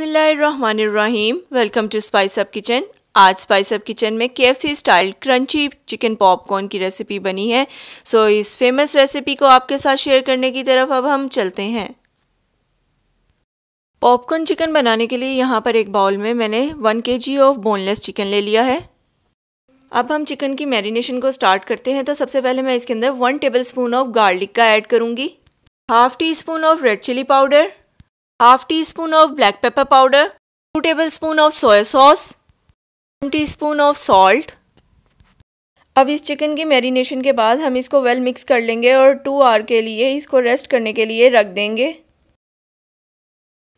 बिसमीम welcome to spice up kitchen आज spice up kitchen में सी स्टाइल क्रंची चिकन पॉपकॉर्न की रेसिपी बनी है सो इस फेमस रेसिपी को आपके साथ शेयर करने की तरफ अब हम चलते हैं पॉपकॉर्न चिकन बनाने के लिए यहाँ पर एक बाउल में मैंने वन के जी ऑफ बोनलेस चिकन ले लिया है अब हम चिकन की मैरिनेशन को स्टार्ट करते हैं तो सबसे पहले मैं इसके अंदर one tablespoon of garlic का ऐड करूँगी half teaspoon of red chilli powder half teaspoon of black pepper powder two tablespoon of soya sauce one teaspoon of salt अब इस chicken की marination के बाद हम इसको well mix कर लेंगे और टू आवर के लिए इसको रेस्ट करने के लिए रख देंगे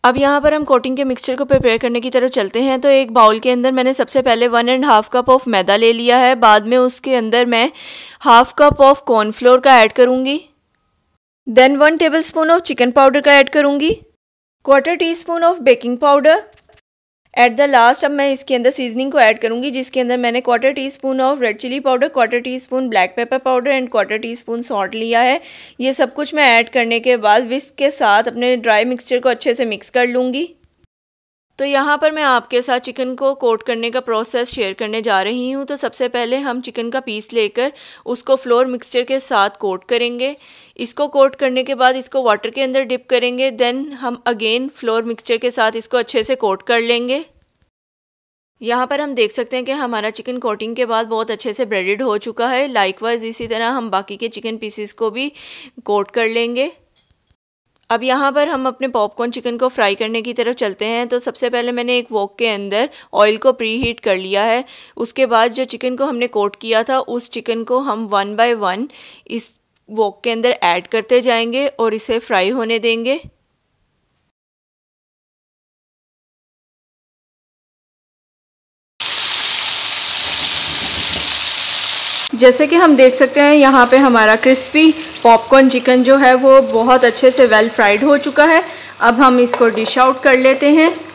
अब यहाँ पर हम कोटिंग के मिक्सचर को प्रिपेयर करने की तरफ चलते हैं तो एक बाउल के अंदर मैंने सबसे पहले one and half cup of maida ले लिया है बाद में उसके अंदर मैं हाफ कप ऑफ कॉर्नफ्लोर का ऐड करूँगी then one tablespoon of chicken powder का ऐड करूँगी quarter teaspoon of baking powder at the last अब मैं इसके अंदर सीजनिंग को ऐड करूंगी जिसके अंदर मैंने quarter teaspoon of red chilli powder quarter teaspoon black pepper powder and quarter teaspoon salt लिया है ये सब कुछ मैं ऐड करने के बाद विस्क के साथ अपने ड्राई मिक्सचर को अच्छे से मिक्स कर लूँगी तो यहाँ पर मैं आपके साथ चिकन को कोट करने का प्रोसेस शेयर करने जा रही हूँ तो सबसे पहले हम चिकन का पीस लेकर उसको फ्लोर मिक्सचर के साथ कोट करेंगे इसको कोट करने के बाद इसको वाटर के अंदर डिप करेंगे देन हम अगेन फ्लोर मिक्सचर के साथ इसको अच्छे से कोट कर लेंगे यहाँ पर हम देख सकते हैं कि हमारा चिकन कोटिंग के बाद बहुत अच्छे से ब्रेडेड हो चुका है लाइकवाइज़ इसी तरह हम बाकी के चिकन पीसीस को भी कोट कर लेंगे अब यहाँ पर हम अपने पॉपकॉर्न चिकन को फ्राई करने की तरफ चलते हैं तो सबसे पहले मैंने एक वॉक के अंदर ऑयल को प्री हीट कर लिया है उसके बाद जो चिकन को हमने कोट किया था उस चिकन को हम वन बाय वन इस वॉक के अंदर ऐड करते जाएंगे और इसे फ्राई होने देंगे जैसे कि हम देख सकते हैं यहाँ पे हमारा क्रिस्पी पॉपकॉर्न चिकन जो है वो बहुत अच्छे से वेल फ्राइड हो चुका है अब हम इसको डिश आउट कर लेते हैं